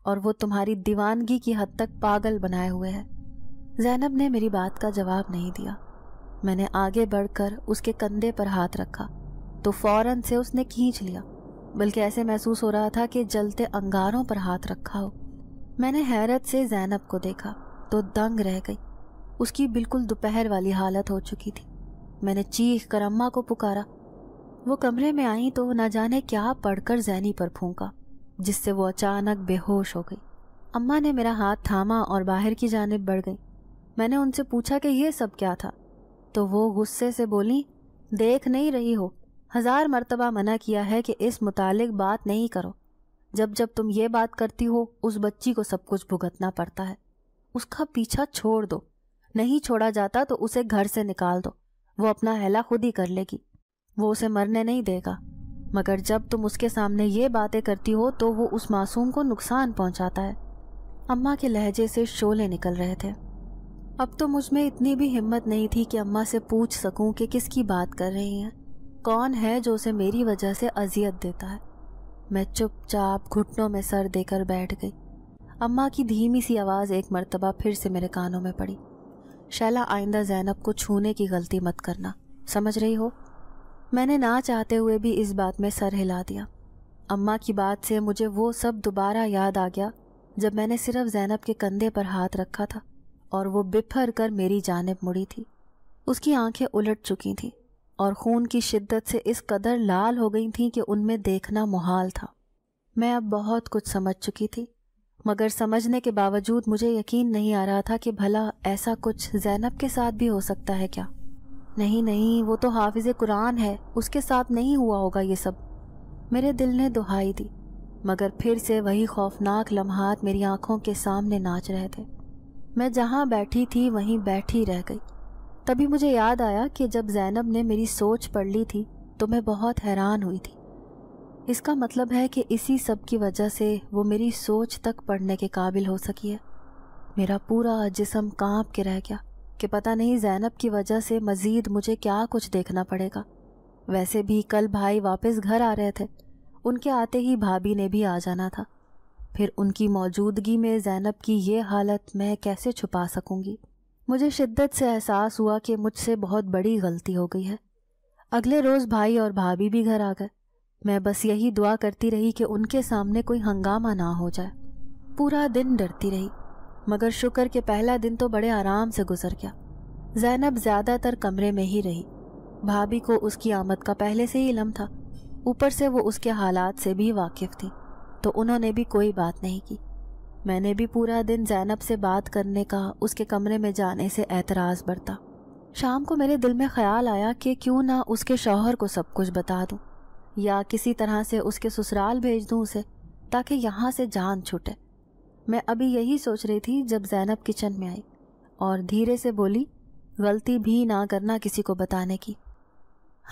और वो तुम्हारी दीवानगी की हद तक पागल बनाए हुए है जैनब ने मेरी बात का जवाब नहीं दिया मैंने आगे बढ़कर उसके कंधे पर हाथ रखा तो फौरन से उसने खींच लिया बल्कि ऐसे महसूस हो रहा था कि जलते अंगारों पर हाथ रखा हो मैंने हैरत से जैनब को देखा तो दंग रह गई उसकी बिल्कुल दोपहर वाली हालत हो चुकी थी मैंने चीख कर अम्मा को पुकारा वो कमरे में आई तो ना जाने क्या पढ़कर जैनी पर फूंका जिससे वो अचानक बेहोश हो गई अम्मा ने मेरा हाथ थामा और बाहर की जानब बढ़ गई मैंने उनसे पूछा कि यह सब क्या था तो वो गुस्से से बोली देख नहीं रही हो हज़ार मरतबा मना किया है कि इस मुतालिक बात नहीं करो जब जब तुम ये बात करती हो उस बच्ची को सब कुछ भुगतना पड़ता है उसका पीछा छोड़ दो नहीं छोड़ा जाता तो उसे घर से निकाल दो वो अपना हैला खुद ही कर लेगी वो उसे मरने नहीं देगा मगर जब तुम उसके सामने ये बातें करती हो तो वो उस मासूम को नुकसान पहुंचाता है अम्मा के लहजे से शोले निकल रहे थे अब तो मुझ में इतनी भी हिम्मत नहीं थी कि अम्मा से पूछ सकूं कि किसकी बात कर रही हैं कौन है जो उसे मेरी वजह से अजियत देता है मैं चुपचाप घुटनों में सर देकर बैठ गई अम्मा की धीमी सी आवाज़ एक मरतबा फिर से मेरे कानों में पड़ी शैला आइंदा जैनब को छूने की गलती मत करना समझ रही हो मैंने ना चाहते हुए भी इस बात में सर हिला दिया अम्मा की बात से मुझे वो सब दोबारा याद आ गया जब मैंने सिर्फ जैनब के कंधे पर हाथ रखा था और वो बिफर कर मेरी जानब मुड़ी थी उसकी आंखें उलट चुकी थीं और खून की शिद्दत से इस कदर लाल हो गई थीं कि उनमें देखना मुहाल था मैं अब बहुत कुछ समझ चुकी थी मगर समझने के बावजूद मुझे यकीन नहीं आ रहा था कि भला ऐसा कुछ जैनब के साथ भी हो सकता है क्या नहीं नहीं वो तो हाफिज़ कुरान है उसके साथ नहीं हुआ होगा ये सब मेरे दिल ने दुहाई दी मगर फिर से वही खौफनाक लम्हात मेरी आंखों के सामने नाच रहे थे मैं जहाँ बैठी थी वहीं बैठी रह गई तभी मुझे याद आया कि जब जैनब ने मेरी सोच पढ़ ली थी तो मैं बहुत हैरान हुई थी इसका मतलब है कि इसी सब की वजह से वो मेरी सोच तक पढ़ने के काबिल हो सकी है मेरा पूरा जिसम कांप के रह गया कि पता नहीं जैनब की वजह से मज़ीद मुझे क्या कुछ देखना पड़ेगा वैसे भी कल भाई वापस घर आ रहे थे उनके आते ही भाभी ने भी आ जाना था फिर उनकी मौजूदगी में जैनब की ये हालत मैं कैसे छुपा सकूँगी मुझे शिद्दत से एहसास हुआ कि मुझसे बहुत बड़ी गलती हो गई है अगले रोज़ भाई और भाभी भी घर आ गए मैं बस यही दुआ करती रही कि उनके सामने कोई हंगामा ना हो जाए पूरा दिन डरती रही मगर शुक्र के पहला दिन तो बड़े आराम से गुजर गया जैनब ज़्यादातर कमरे में ही रही भाभी को उसकी आमद का पहले से ही इलम था ऊपर से वो उसके हालात से भी वाकिफ थी तो उन्होंने भी कोई बात नहीं की मैंने भी पूरा दिन जैनब से बात करने का उसके कमरे में जाने से एतराज़ बरता शाम को मेरे दिल में ख्याल आया कि क्यों ना उसके शौहर को सब कुछ बता दूं या किसी तरह से उसके ससुराल भेज दूं उसे ताकि यहाँ से जान छूटे मैं अभी यही सोच रही थी जब जैनब किचन में आई और धीरे से बोली गलती भी ना करना किसी को बताने की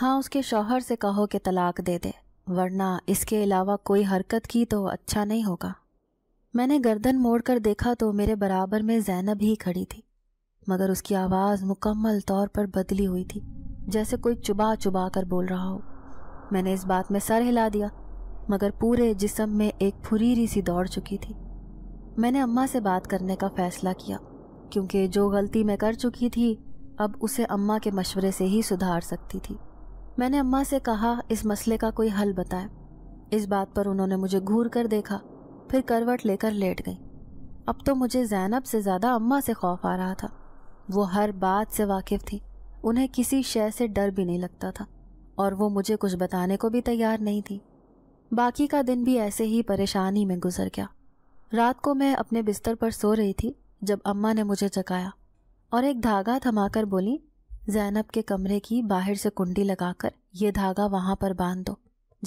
हाँ उसके शौहर से कहो कि तलाक दे दे वरना इसके अलावा कोई हरकत की तो अच्छा नहीं होगा मैंने गर्दन मोड़कर देखा तो मेरे बराबर में जैनब ही खड़ी थी मगर उसकी आवाज़ मुकम्मल तौर पर बदली हुई थी जैसे कोई चुबा चुबा कर बोल रहा हो मैंने इस बात में सर हिला दिया मगर पूरे जिसम में एक फुरीरी सी दौड़ चुकी थी मैंने अम्मा से बात करने का फ़ैसला किया क्योंकि जो गलती मैं कर चुकी थी अब उसे अम्मा के मशवरे से ही सुधार सकती थी मैंने अम्मा से कहा इस मसले का कोई हल बताएं इस बात पर उन्होंने मुझे घूर कर देखा फिर करवट लेकर लेट गई अब तो मुझे जैनब से ज़्यादा अम्मा से खौफ आ रहा था वो हर बात से वाकिफ़ थी उन्हें किसी शय से डर भी नहीं लगता था और वो मुझे कुछ बताने को भी तैयार नहीं थी बाकी का दिन भी ऐसे ही परेशानी में गुजर गया रात को मैं अपने बिस्तर पर सो रही थी जब अम्मा ने मुझे जगाया और एक धागा थमाकर बोली जैनब के कमरे की बाहर से कुंडी लगाकर ये धागा वहाँ पर बांध दो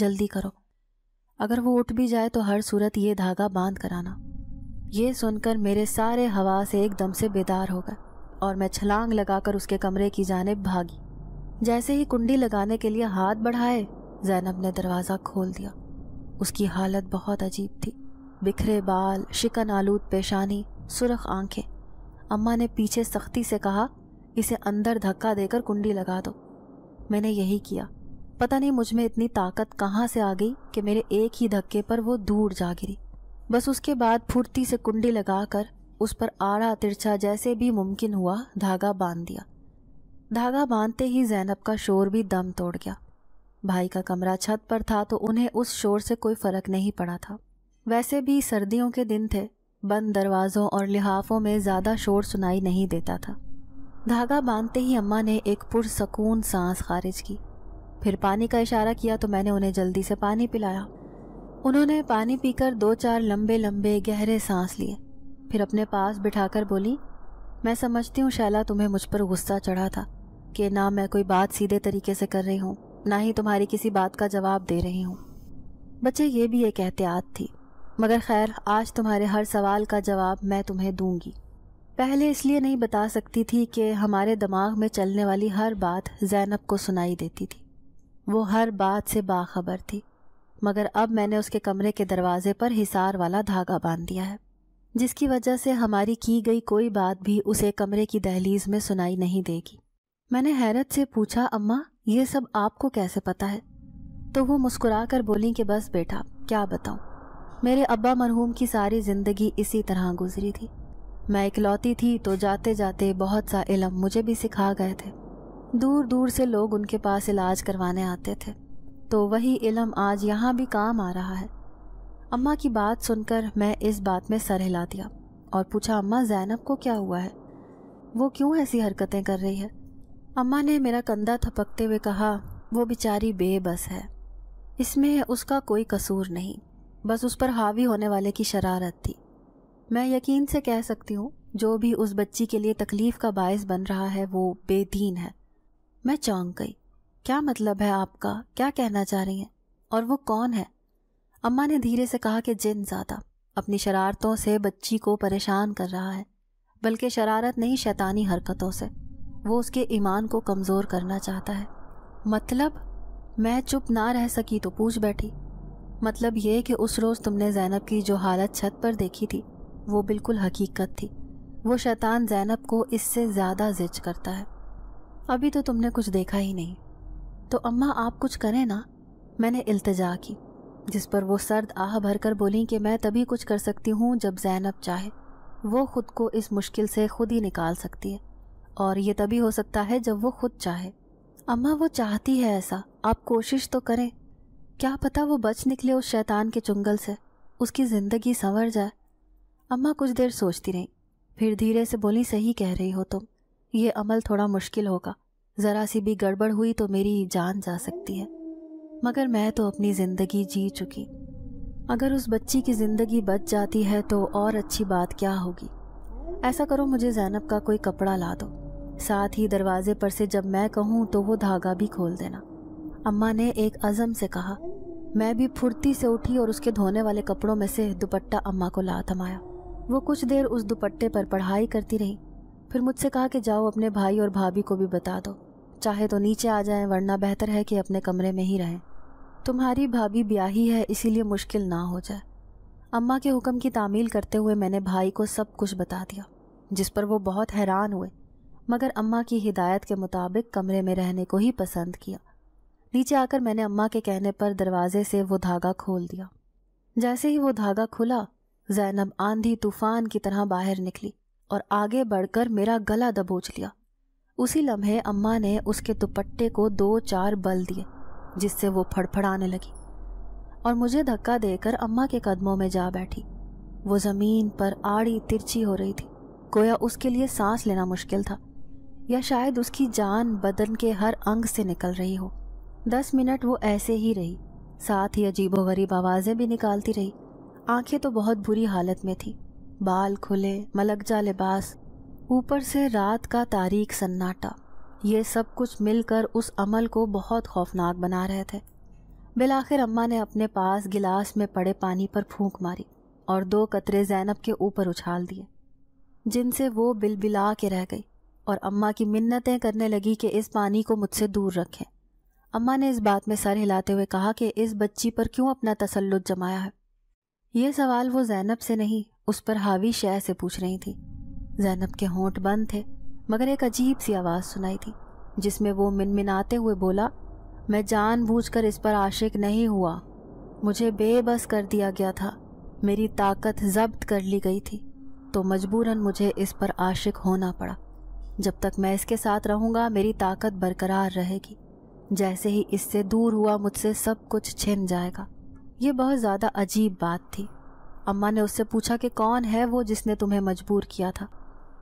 जल्दी करो अगर वो उठ भी जाए तो हर सूरत ये धागा बांध कर आना ये सुनकर मेरे सारे हवा से एकदम से बेदार हो गए और मैं छलांग लगाकर उसके कमरे की जानब भागी जैसे ही कुंडी लगाने के लिए हाथ बढ़ाए जैनब ने दरवाज़ा खोल दिया उसकी हालत बहुत अजीब थी बिखरे बाल शिकन आलूद पेशानी सुरख आंखें अम्मा ने पीछे सख्ती से कहा इसे अंदर धक्का देकर कुंडी लगा दो मैंने यही किया पता नहीं मुझ में इतनी ताकत कहाँ से आ गई कि मेरे एक ही धक्के पर वो दूर जा गिरी बस उसके बाद फुर्ती से कुंडी लगाकर उस पर आड़ा तिरछा जैसे भी मुमकिन हुआ धागा बांध दिया धागा बांधते ही जैनब का शोर भी दम तोड़ गया भाई का कमरा छत पर था तो उन्हें उस शोर से कोई फर्क नहीं पड़ा था वैसे भी सर्दियों के दिन थे बंद दरवाज़ों और लिहाफों में ज़्यादा शोर सुनाई नहीं देता था धागा बांधते ही अम्मा ने एक पुरसकून सांस खारिज की फिर पानी का इशारा किया तो मैंने उन्हें जल्दी से पानी पिलाया उन्होंने पानी पीकर दो चार लंबे लंबे गहरे सांस लिए फिर अपने पास बिठाकर बोली मैं समझती हूँ शैला तुम्हें मुझ पर गुस्सा चढ़ा था कि ना मैं कोई बात सीधे तरीके से कर रही हूँ ना ही तुम्हारी किसी बात का जवाब दे रही हूँ बच्चे ये भी एक एहतियात थी मगर खैर आज तुम्हारे हर सवाल का जवाब मैं तुम्हें दूंगी पहले इसलिए नहीं बता सकती थी कि हमारे दिमाग में चलने वाली हर बात जैनब को सुनाई देती थी वो हर बात से बाखबर थी मगर अब मैंने उसके कमरे के दरवाजे पर हिसार वाला धागा बांध दिया है जिसकी वजह से हमारी की गई कोई बात भी उसे कमरे की दहलीज में सुनाई नहीं देगी मैंने हैरत से पूछा अम्मा ये सब आपको कैसे पता है तो वो मुस्कुरा कर बोली कि बस बेटा क्या बताऊँ मेरे अब्बा मरहूम की सारी ज़िंदगी इसी तरह गुजरी थी मैं इकलौती थी तो जाते जाते बहुत सा इलम मुझे भी सिखा गए थे दूर दूर से लोग उनके पास इलाज करवाने आते थे तो वही इलम आज यहाँ भी काम आ रहा है अम्मा की बात सुनकर मैं इस बात में सर हिला दिया और पूछा अम्मा जैनब को क्या हुआ है वो क्यों ऐसी हरकतें कर रही है अम्मा ने मेरा कंधा थपकते हुए कहा वो बेचारी बेबस है इसमें उसका कोई कसूर नहीं बस उस पर हावी होने वाले की शरारत थी मैं यकीन से कह सकती हूँ जो भी उस बच्ची के लिए तकलीफ़ का बायस बन रहा है वो बेदीन है मैं चौंक गई क्या मतलब है आपका क्या कहना चाह रही हैं और वो कौन है अम्मा ने धीरे से कहा कि जिन ज़्यादा अपनी शरारतों से बच्ची को परेशान कर रहा है बल्कि शरारत नहीं शैतानी हरकतों से वो उसके ईमान को कमज़ोर करना चाहता है मतलब मैं चुप ना रह सकी तो पूछ बैठी मतलब ये कि उस रोज़ तुमने जैनब की जो हालत छत पर देखी थी वो बिल्कुल हकीकत थी वो शैतान जैनब को इससे ज़्यादा जिज करता है अभी तो तुमने कुछ देखा ही नहीं तो अम्मा आप कुछ करें ना मैंने इल्तजा की जिस पर वो सर्द आह भरकर बोली कि मैं तभी कुछ कर सकती हूँ जब जैनब चाहे वो खुद को इस मुश्किल से खुद ही निकाल सकती है और ये तभी हो सकता है जब वो खुद चाहे अम्मा वो चाहती है ऐसा आप कोशिश तो करें क्या पता वो बच निकले उस शैतान के चुंगल से उसकी ज़िंदगी संवर जाए अम्मा कुछ देर सोचती रहीं फिर धीरे से बोली सही कह रही हो तुम ये अमल थोड़ा मुश्किल होगा ज़रा सी भी गड़बड़ हुई तो मेरी जान जा सकती है मगर मैं तो अपनी ज़िंदगी जी चुकी अगर उस बच्ची की ज़िंदगी बच जाती है तो और अच्छी बात क्या होगी ऐसा करो मुझे जैनब का कोई कपड़ा ला दो साथ ही दरवाजे पर से जब मैं कहूँ तो वो धागा भी खोल देना अम्मा ने एक अज़म से कहा मैं भी फुर्ती से उठी और उसके धोने वाले कपड़ों में से दुपट्टा अम्मा को ला थमाया वो कुछ देर उस दुपट्टे पर पढ़ाई करती रही फिर मुझसे कहा कि जाओ अपने भाई और भाभी को भी बता दो चाहे तो नीचे आ जाएं वरना बेहतर है कि अपने कमरे में ही रहें तुम्हारी भाभी ब्याही है इसीलिए मुश्किल ना हो जाए अम्मा के हुक्म की तामील करते हुए मैंने भाई को सब कुछ बता दिया जिस पर वो बहुत हैरान हुए मगर अम्मा की हिदायत के मुताबिक कमरे में रहने को ही पसंद किया नीचे आकर मैंने अम्मा के कहने पर दरवाजे से वो धागा खोल दिया जैसे ही वो धागा खुला जैनब आंधी तूफान की तरह बाहर निकली और आगे बढ़कर मेरा गला दबोच लिया उसी लम्हे अम्मा ने उसके दुपट्टे को दो चार बल दिए जिससे वो फड़फड़ाने लगी और मुझे धक्का देकर अम्मा के कदमों में जा बैठी वो ज़मीन पर आड़ी तिरछी हो रही थी गोया उसके लिए सांस लेना मुश्किल था या शायद उसकी जान बदन के हर अंग से निकल रही हो दस मिनट वो ऐसे ही रही साथ ही अजीबोगरीब आवाज़ें भी निकालती रही आंखें तो बहुत बुरी हालत में थी बाल खुले मलकजा लिबास ऊपर से रात का तारीख सन्नाटा ये सब कुछ मिलकर उस अमल को बहुत खौफनाक बना रहे थे बिलाखिर अम्मा ने अपने पास गिलास में पड़े पानी पर फूंक मारी और दो कतरे जैनब के ऊपर उछाल दिए जिनसे वो बिलबिला के रह गई और अम्मा की मिन्नतें करने लगी कि इस पानी को मुझसे दूर रखें अम्मा ने इस बात में सर हिलाते हुए कहा कि इस बच्ची पर क्यों अपना तसल्लुत जमाया है यह सवाल वो जैनब से नहीं उस पर हावी शह से पूछ रही थी जैनब के होंठ बंद थे मगर एक अजीब सी आवाज़ सुनाई थी जिसमें वो मिनमिनाते हुए बोला मैं जानबूझकर इस पर आशिक नहीं हुआ मुझे बेबस कर दिया गया था मेरी ताकत जब्त कर ली गई थी तो मजबूरन मुझे इस पर आशिक होना पड़ा जब तक मैं इसके साथ रहूँगा मेरी ताकत बरकरार रहेगी जैसे ही इससे दूर हुआ मुझसे सब कुछ छिन जाएगा ये बहुत ज़्यादा अजीब बात थी अम्मा ने उससे पूछा कि कौन है वो जिसने तुम्हें मजबूर किया था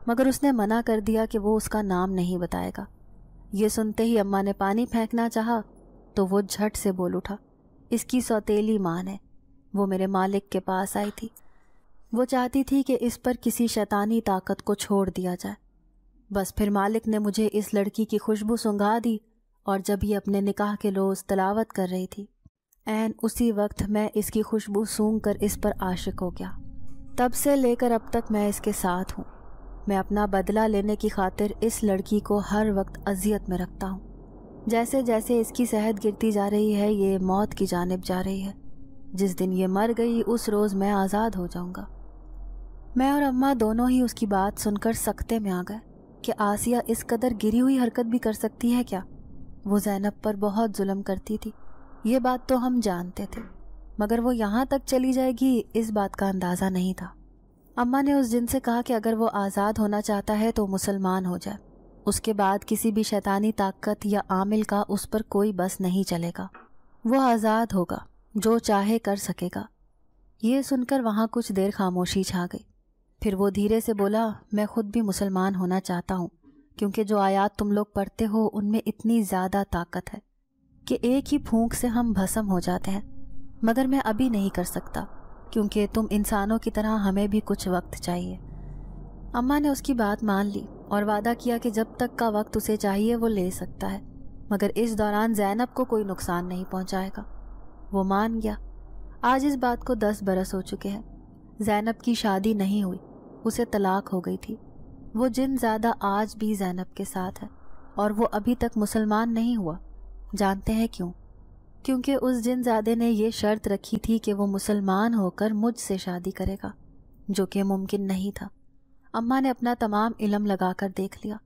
मगर उसने मना कर दिया कि वो उसका नाम नहीं बताएगा ये सुनते ही अम्मा ने पानी फेंकना चाहा तो वो झट से बोल उठा इसकी सौतेली माँ ने वो मेरे मालिक के पास आई थी वो चाहती थी कि इस पर किसी शैतानी ताकत को छोड़ दिया जाए बस फिर मालिक ने मुझे इस लड़की की खुशबू सुंघा दी और जब ये अपने निकाह के लोज तलावत कर रही थी एंड उसी वक्त मैं इसकी खुशबू सूंघ कर इस पर आशिक हो गया तब से लेकर अब तक मैं इसके साथ हूँ मैं अपना बदला लेने की खातिर इस लड़की को हर वक्त अजियत में रखता हूँ जैसे जैसे इसकी सेहत गिरती जा रही है ये मौत की जानब जा रही है जिस दिन ये मर गई उस रोज़ मैं आज़ाद हो जाऊँगा मैं और अम्मा दोनों ही उसकी बात सुनकर सख्ते में आ गए कि आसिया इस कदर गिरी हुई हरकत भी कर सकती है क्या वो जैनब पर बहुत जुल्म करती थी ये बात तो हम जानते थे मगर वो यहाँ तक चली जाएगी इस बात का अंदाज़ा नहीं था अम्मा ने उस दिन से कहा कि अगर वो आज़ाद होना चाहता है तो मुसलमान हो जाए उसके बाद किसी भी शैतानी ताकत या आमिल का उस पर कोई बस नहीं चलेगा वो आज़ाद होगा जो चाहे कर सकेगा ये सुनकर वहाँ कुछ देर खामोशी छा गई फिर वो धीरे से बोला मैं खुद भी मुसलमान होना चाहता हूँ क्योंकि जो आयात तुम लोग पढ़ते हो उनमें इतनी ज़्यादा ताकत है कि एक ही फूंक से हम भस्म हो जाते हैं मगर मैं अभी नहीं कर सकता क्योंकि तुम इंसानों की तरह हमें भी कुछ वक्त चाहिए अम्मा ने उसकी बात मान ली और वादा किया कि जब तक का वक्त उसे चाहिए वो ले सकता है मगर इस दौरान जैनब को कोई नुकसान नहीं पहुंचाएगा वो मान गया आज इस बात को दस बरस हो चुके हैं जैनब की शादी नहीं हुई उसे तलाक हो गई थी वो जिन ज़्यादा आज भी जैनब के साथ है और वो अभी तक मुसलमान नहीं हुआ जानते हैं क्यों क्योंकि उस जिनजादे ने यह शर्त रखी थी कि वो मुसलमान होकर मुझसे शादी करेगा जो कि मुमकिन नहीं था अम्मा ने अपना तमाम इलम लगा कर देख लिया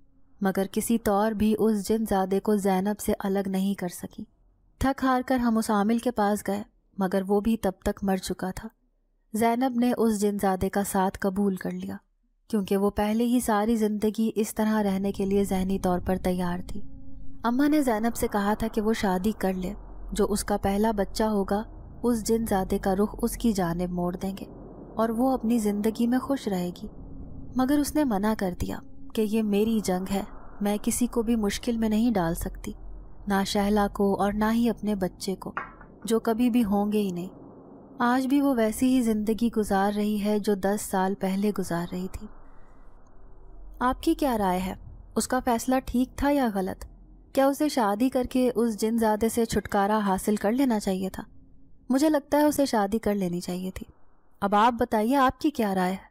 मगर किसी तौर भी उस जिनजादे को जैनब से अलग नहीं कर सकी थक हार कर हम उस आमिल के पास गए मगर वो भी तब तक मर चुका था जैनब ने उस जिनजादे का साथ कबूल कर लिया क्योंकि वो पहले ही सारी ज़िंदगी इस तरह रहने के लिए जहनी तौर पर तैयार थी अम्मा ने जैनब से कहा था कि वो शादी कर ले जो उसका पहला बच्चा होगा उस जिन जादे का रुख उसकी जानब मोड़ देंगे और वो अपनी ज़िंदगी में खुश रहेगी मगर उसने मना कर दिया कि ये मेरी जंग है मैं किसी को भी मुश्किल में नहीं डाल सकती ना शहला को और ना ही अपने बच्चे को जो कभी भी होंगे ही नहीं आज भी वो वैसी ही ज़िंदगी गुजार रही है जो दस साल पहले गुजार रही थी आपकी क्या राय है उसका फ़ैसला ठीक था या गलत क्या उसे शादी करके उस जिनजादे से छुटकारा हासिल कर लेना चाहिए था मुझे लगता है उसे शादी कर लेनी चाहिए थी अब आप बताइए आपकी क्या राय है